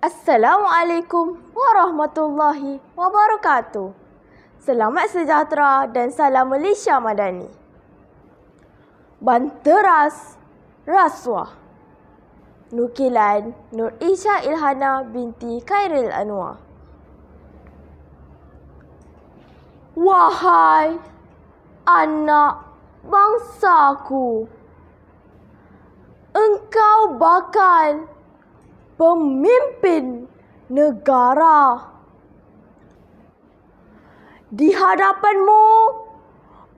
Assalamualaikum warahmatullahi wabarakatuh. Selamat sejahtera dan salam Malaysia Madani. Banteras Rasuah Nukilan Nur Isha Ilhana binti Khairil Anwar Wahai anak bangsaku Engkau bakal pemimpin negara. Di hadapanmu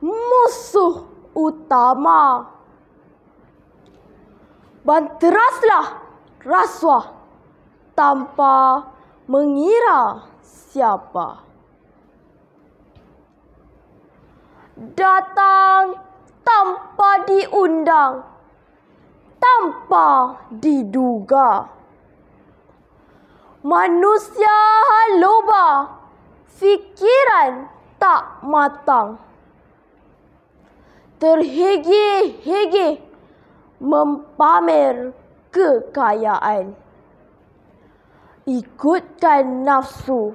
musuh utama. Banteraslah rasuah tanpa mengira siapa. Datang tanpa diundang, tanpa diduga. Manusia loba, fikiran tak matang. terhigi-higi mempamer kekayaan. Ikutkan nafsu,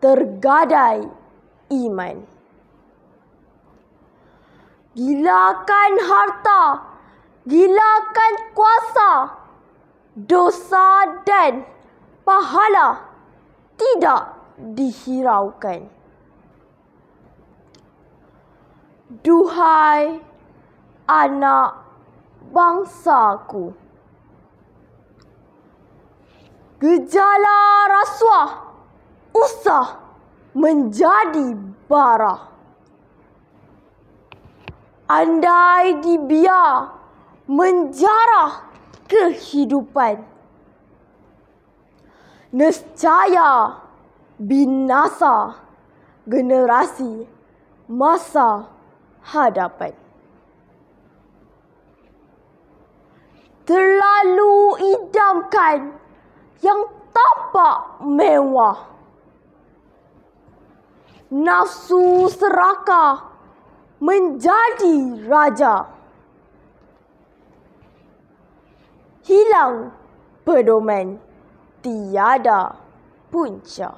tergadai iman. Gilakan harta, gilakan kuasa, dosa dan pahala tidak dihiraukan. Duhai anak bangsaku. Gejala rasuah usah menjadi bara. Andai dibiar menjarah kehidupan. Nescaya binasa generasi masa hadapan. Terlalu idamkan yang tampak mewah. Nafsu serakah menjadi raja. Hilang pedoman tiada punca.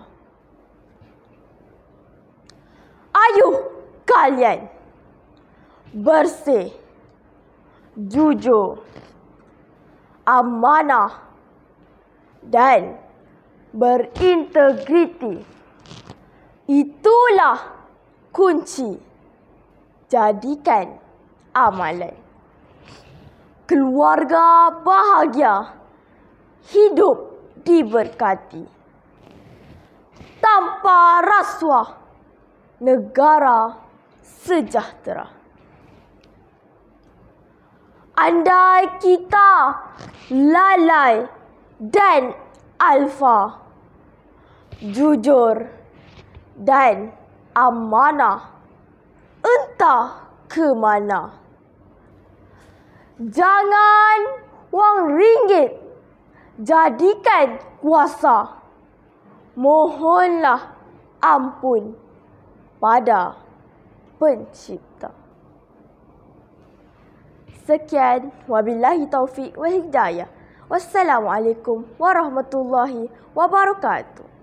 Ayuh kalian bersih, jujur, amanah dan berintegriti. Itulah kunci jadikan amalan. Keluarga bahagia hidup diberkati. Tanpa rasuah, negara sejahtera. Andai kita lalai dan alfa, jujur dan amanah, entah ke mana. Jangan wang ring jadikan kuasa. Mohonlah ampun pada pencipta. Sekian, wabillahi taufiq wa hidayah. Wassalamualaikum warahmatullahi wabarakatuh.